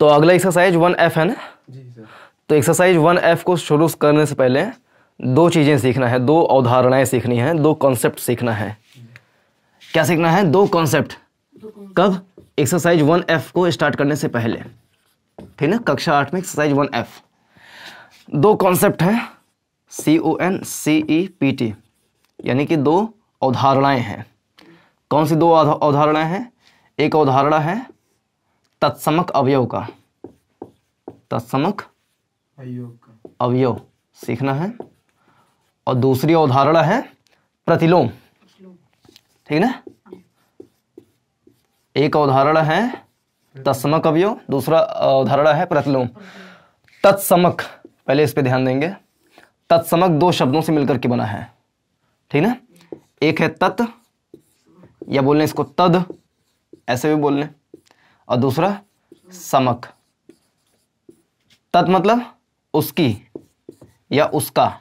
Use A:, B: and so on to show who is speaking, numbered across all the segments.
A: तो अगला exercise one F है ना तो एक्सरसाइज वन एफ को शुरू करने से पहले दो चीज़ें सीखना है दो अवधारणाएं सीखनी है दो कॉन्सेप्ट सीखना है क्या सीखना है दो कॉन्सेप्ट कब एक्सरसाइज वन एफ को स्टार्ट करने से पहले ठीक ना कक्षा आठ में एक्सरसाइज वन एफ दो कॉन्सेप्ट हैं C O N C E P T यानी कि दो अवधारणाएं हैं कौन सी दो अवधारणाएं हैं एक अवधारणा है तत्समक अवयव का तत्समक अवयव सीखना है और दूसरी उदाहरण है प्रतिलोम ठीक ना एक उदाहरण है तत्समक अवयव दूसरा उदाहरण है प्रतिलोम तत्समक पहले इस पे ध्यान देंगे तत्समक दो शब्दों से मिलकर के बना है ठीक ना एक है तत् या बोल लें इसको तद ऐसे भी बोल लें और दूसरा समक तत् मतलब उसकी या उसका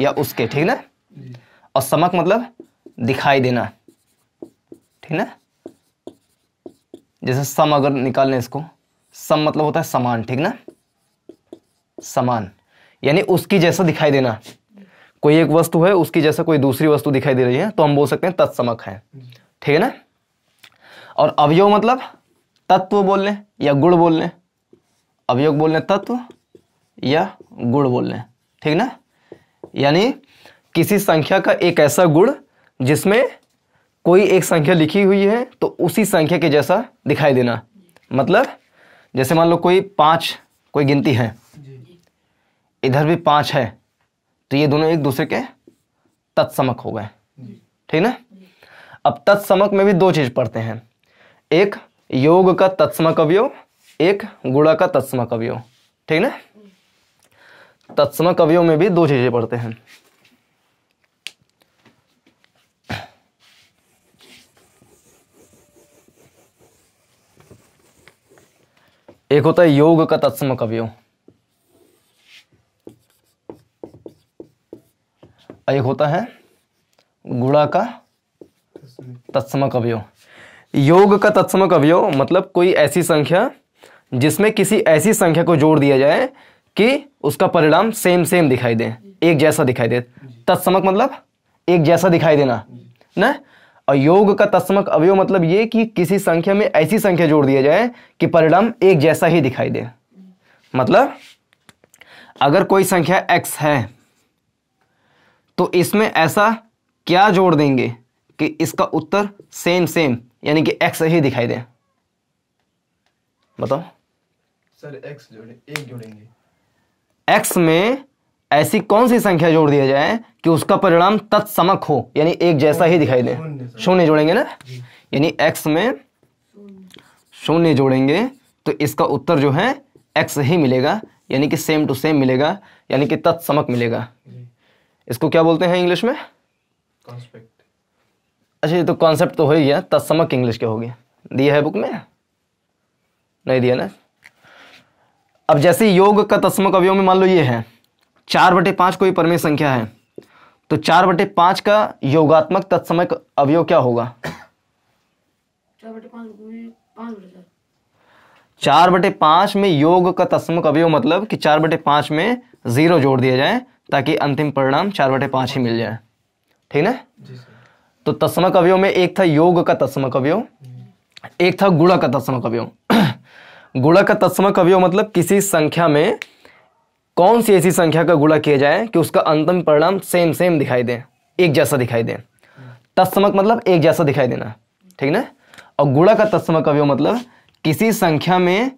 A: या उसके ठीक ना और समक मतलब दिखाई देना ठीक ना जैसे सम अगर निकाल लें इसको सम मतलब होता है समान ठीक ना समान यानी उसकी जैसा दिखाई देना कोई एक वस्तु है उसकी जैसा कोई दूसरी वस्तु दिखाई दे रही है तो हम बोल सकते हैं तत्समक है ठीक है ना और अवयव मतलब तत्व बोल लें या गुण बोल लें अवयोग बोल लें तत्व या गुण बोल लें ठीक ना यानी किसी संख्या का एक ऐसा गुण जिसमें कोई एक संख्या लिखी हुई है तो उसी संख्या के जैसा दिखाई देना मतलब जैसे मान लो कोई पाँच कोई गिनती है इधर भी पाँच है तो ये दोनों एक दूसरे के तत्समक हो गए ठीक ना अब तत्समक में भी दो चीज़ पढ़ते हैं एक योग का तत्सम कवियो एक गुड़ा का तत्सम कवियो ठीक ना तत्सम कवियों में भी दो चीजें पढ़ते हैं एक होता है योग का तत्सम कवियों एक होता है गुड़ा का तत्सम कवियों योग का तत्समक अवयव मतलब कोई ऐसी संख्या जिसमें किसी ऐसी संख्या को जोड़ दिया जाए कि उसका परिणाम सेम सेम दिखाई दे एक जैसा दिखाई दे तत्समक मतलब एक जैसा दिखाई देना न और योग का तत्समक अवयव मतलब ये कि किसी संख्या में ऐसी संख्या जोड़ दिया जाए कि परिणाम एक जैसा ही दिखाई दे मतलब अगर कोई संख्या x है तो इसमें ऐसा क्या जोड़ देंगे कि इसका उत्तर सेम सेम यानी कि एक्स ही दिखाई दे बताओ सर एक्स जोड़े एक जोड़ेंगे एक्स में ऐसी कौन सी संख्या जोड़ दिया जाए कि उसका परिणाम तत्समक हो यानी एक जैसा ही दिखाई दे शून्य जोड़ेंगे ना यानी एक्स में शून्य जोड़ेंगे तो इसका उत्तर जो है एक्स ही मिलेगा यानी कि सेम टू सेम मिलेगा यानी कि तत्समक मिलेगा इसको क्या बोलते हैं इंग्लिश में अच्छा ये तो कॉन्सेप्ट तो हो ही गया तत्समक इंग्लिश के हो गया दिया है बुक में नहीं दिया ना अब जैसे योग का तत्समक अवयव में मान लो ये है चार बटे पाँच कोई परमेय संख्या है तो चार बटे पाँच का योगात्मक तत्समक अवयव क्या होगा चार बटे पाँच में योग का तत्समक अवयव मतलब कि चार बटे पाँच में जीरो जोड़ दिया जाए ताकि अंतिम परिणाम चार बटे पाँच ही मिल जाए ठीक ना तो तस्मक अवयव में एक था योग का तस्मक अवयव एक था गुणा का तस्मक अवयव गुणा का तस्मक अवयव मतलब किसी संख्या में कौन सी ऐसी संख्या का गुणा किया जाए कि उसका अंतिम परिणाम सेम सेम दिखाई दे एक जैसा दिखाई दे तस्मक मतलब एक जैसा दिखाई देना ठीक ना और गुणा का तस्म अवयव मतलब किसी संख्या में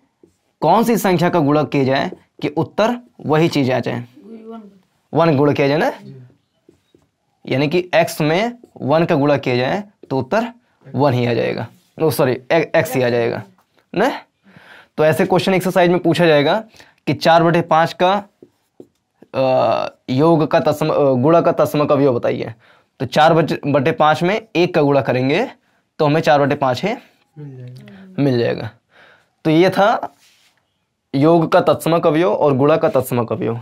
A: कौन सी संख्या का गुणा किया जाए कि उत्तर वही चीज आ जाए वन गुण किया जाए ना यानी कि एक्स में वन का गुड़ा किया जाए तो उत्तर वन ही आ जाएगा ओ सॉरी एक्स ही आ जाएगा न तो ऐसे क्वेश्चन एक्सरसाइज में पूछा जाएगा कि चार बटे पाँच का योग का तस्म गुड़ा का तस्म का व्यव बताइए तो चार बटे पाँच में एक का गुड़ा करेंगे तो हमें चार बटे पाँच है मिल जाएगा तो ये था योग का तत्समक अवयव और गुड़ा का तत्समक अवयव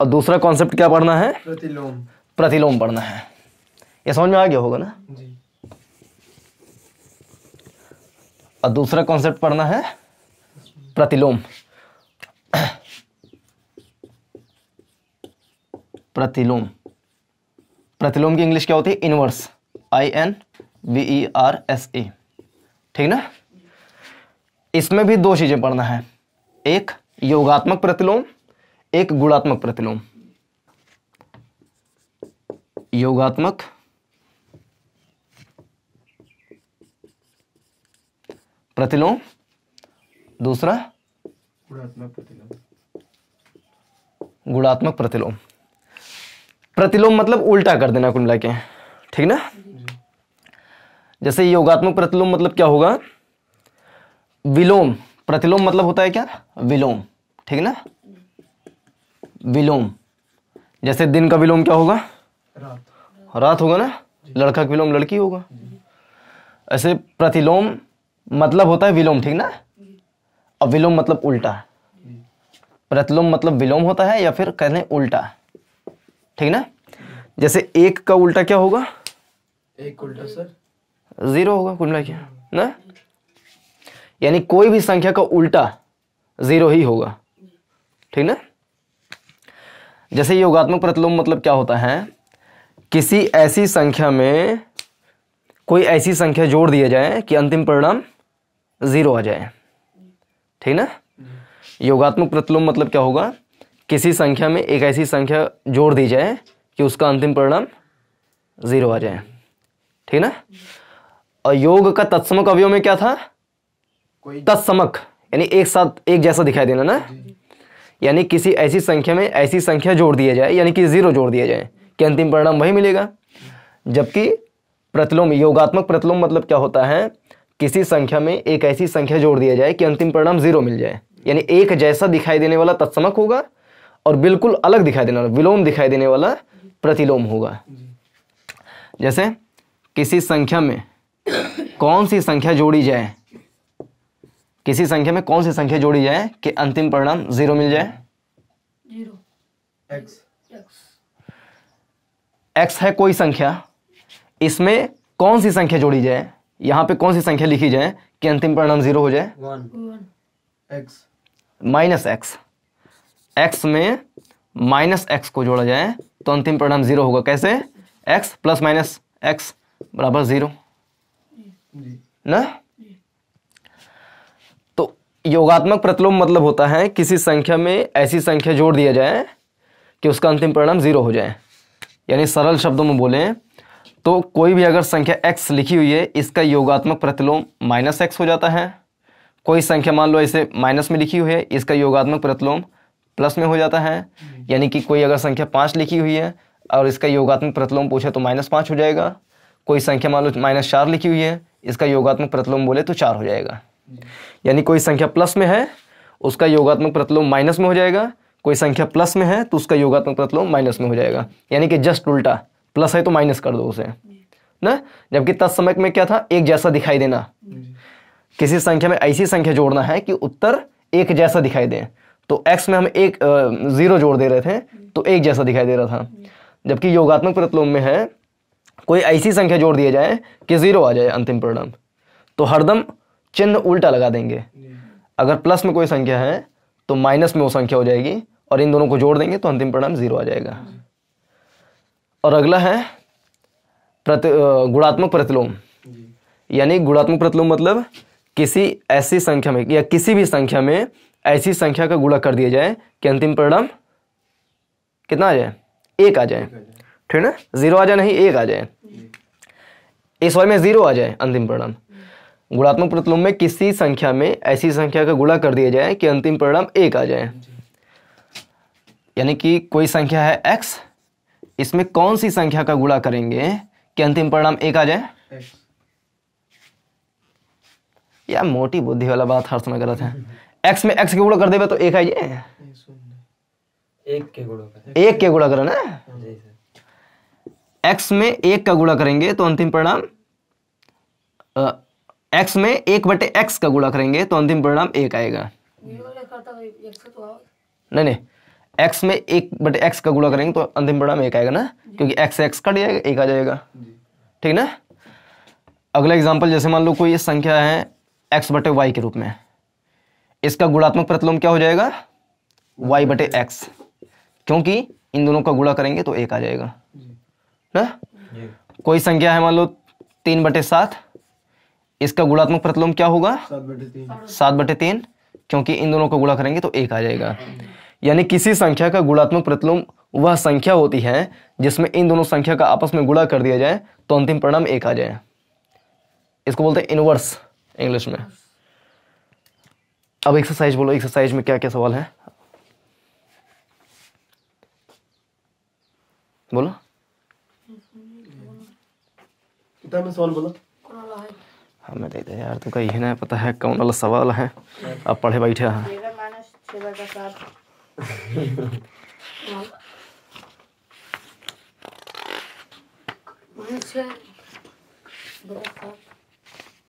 A: और दूसरा कॉन्सेप्ट क्या पढ़ना है प्रतिलोम प्रतिलोम पढ़ना है ये समझ में आ गया होगा ना जी और दूसरा कॉन्सेप्ट पढ़ना है प्रतिलोम प्रतिलोम प्रतिलोम की इंग्लिश क्या होती है inverse I N V E R S A ठीक ना इसमें भी दो चीजें पढ़ना है एक योगात्मक प्रतिलोम एक गुणात्मक प्रतिलोम योगात्मक प्रतिलोम दूसरा गुणात्मक प्रतिलोम प्रतिलोम मतलब उल्टा कर देना कुंडला के ठीक ना जैसे योगात्मक प्रतिलोम मतलब क्या होगा विलोम प्रतिलोम मतलब होता है क्या विलोम ठीक ना विलोम जैसे दिन का विलोम क्या होगा रात रात होगा ना लड़का का विलोम लड़की होगा ऐसे प्रतिलोम मतलब होता है विलोम ठीक ना और विलोम मतलब उल्टा प्रतिलोम मतलब विलोम होता है या फिर कह लें उल्टा ठीक ना जैसे एक का उल्टा क्या होगा एक उल्टा सर जीरो होगा कुल मिला ना यानी कोई भी संख्या का उल्टा जीरो ही होगा ठीक ना जैसे योगात्मक प्रतिलोम मतलब क्या होता है किसी ऐसी संख्या में कोई ऐसी संख्या जोड़ दिया जाए कि अंतिम परिणाम ज़ीरो आ जाए ठीक ना योगात्मक प्रतिलोम मतलब क्या होगा किसी संख्या में एक ऐसी संख्या जोड़ दी जाए कि उसका अंतिम परिणाम ज़ीरो आ जाए ठीक ना और योग का तत्समक अवयव में क्या था तत्समक यानी एक साथ एक जैसा दिखाई देना ना यानी किसी ऐसी संख्या में ऐसी संख्या जोड़ दिया जाए यानी कि जीरो जोड़ दिया जाए कि अंतिम परिणाम वही मिलेगा जबकि प्रतिलोम योगात्मक प्रतिलोम मतलब क्या होता है किसी संख्या में एक ऐसी संख्या जोड़ दिया जाए कि अंतिम परिणाम जीरो मिल जाए यानी एक जैसा दिखाई देने वाला तत्समक होगा और बिल्कुल अलग दिखाई देने वाला विलोम दिखाई देने वाला प्रतिलोम होगा जैसे किसी संख्या में कौन सी संख्या जोड़ी जाए किसी संख्या में कौन सी संख्या जोड़ी जाए कि अंतिम परिणाम जीरो मिल जाए एक्स है कोई संख्या इसमें कौन सी संख्या जोड़ी जाए यहाँ पे कौन सी संख्या लिखी जाए कि अंतिम परिणाम जीरो हो जाए माइनस एक्स एक्स में माइनस एक्स को जोड़ा जाए तो अंतिम परिणाम जीरो होगा कैसे एक्स प्लस माइनस एक्स बराबर जीरो तो योगात्मक प्रतिलोम मतलब होता है किसी संख्या में ऐसी संख्या जोड़ दिया जाए कि उसका अंतिम परिणाम जीरो हो जाए यानी सरल शब्दों में बोलें तो कोई भी अगर संख्या x लिखी हुई है इसका योगात्मक प्रतिलोम माइनस एक्स हो जाता है कोई संख्या मान लो ऐसे माइनस में लिखी हुई है इसका योगात्मक प्रतिलोम प्लस में हो जाता है यानी कि कोई अगर संख्या पाँच लिखी हुई है और इसका योगात्मक प्रतिलोम पूछे तो माइनस पाँच हो जाएगा कोई संख्या मान लो माइनस चार लिखी हुई है इसका योगात्मक प्रतिलोम बोले तो चार हो जाएगा यानी कोई संख्या प्लस में है उसका योगात्मक प्रतिलोम माइनस में हो जाएगा कोई संख्या प्लस में है तो उसका योगात्मक प्रतिलोम माइनस में हो जाएगा यानी कि जस्ट उल्टा प्लस है तो माइनस कर दो उसे ना जबकि तत्समक में क्या था एक जैसा दिखाई देना किसी संख्या में ऐसी संख्या जोड़ना है कि उत्तर एक जैसा दिखाई दे तो एक्स में हम एक ज़ीरो जोड़ दे रहे थे तो एक जैसा दिखाई दे रहा था जबकि योगात्मक प्रतिलोम में है कोई ऐसी संख्या जोड़ दिया जाए कि ज़ीरो आ जाए अंतिम परिणाम तो हरदम चिन्ह उल्टा लगा देंगे अगर प्लस में कोई संख्या है तो माइनस में वो संख्या हो जाएगी और इन दोनों को जोड़ देंगे तो अंतिम परिणाम ज़ीरो आ जाएगा और अगला है प्रति गुणात्मक प्रतिलोम यानी गुणात्मक प्रतिलोम मतलब किसी ऐसी संख्या में या किसी भी संख्या में ऐसी संख्या का गुणा कर दिया जाए कि अंतिम परिणाम कितना आ जाए एक आ जाए ठीक ना जीरो आ जाए नहीं एक आ जाए इस वाले में जीरो आ जाए अंतिम परिणाम गुणात्मक प्रतिलोम में किसी संख्या में ऐसी संख्या का गुणा कर दिया जाए कि अंतिम परिणाम एक आ जाए यानी कि कोई संख्या है एक्स इसमें कौन सी संख्या का गुणा करेंगे कि अंतिम परिणाम एक आ जाए या मोटी बुद्धि वाला बात हर समय गलत है एक्स में एक्स के गुणा कर देवे तो एक आ जाए एक के गुणा करें एक्स हाँ, में एक का गुणा करेंगे तो अंतिम परिणाम एक्स में एक बटे एक्स का गुणा करेंगे तो अंतिम परिणाम एक आएगा तो नहीं नहीं एक्स में एक बट एक्स का गुणा करेंगे तो अंतिम बड़ा में एक आएगा ना क्योंकि एक्स एक्स कट जाएगा एक आ जाएगा ठीक ना अगला एग्जाम्पल जैसे मान लो कोई संख्या है एक्स बटे वाई के रूप में इसका गुणात्मक प्रतिलोम क्या हो जाएगा वाई बटे एक्स क्योंकि इन दोनों का गुणा करेंगे तो एक आ जाएगा ना कोई संख्या है मान लो तीन बटे सात इसका गुणात्मक प्रतिलोम क्या होगा सात बटे तीन क्योंकि इन दोनों का गुणा करेंगे तो एक आ जाएगा यानी किसी संख्या का गुणात्मक प्रतिलोम वह संख्या होती है जिसमें इन दोनों संख्या का आपस में गुणा कर दिया जाए तो अंतिम परिणाम एक आ जाए इसको बोलते हैं इनवर्स इंग्लिश में अब एक्सरसाइज बोलो एक्सरसाइज में क्या क्या सवाल है बोलो सवाल बोलो हाँ मैं दे दे यार तू तो कही ना पता है कौन वाला सवाल है अब पढ़े बैठे हाँ Так. Майже браха.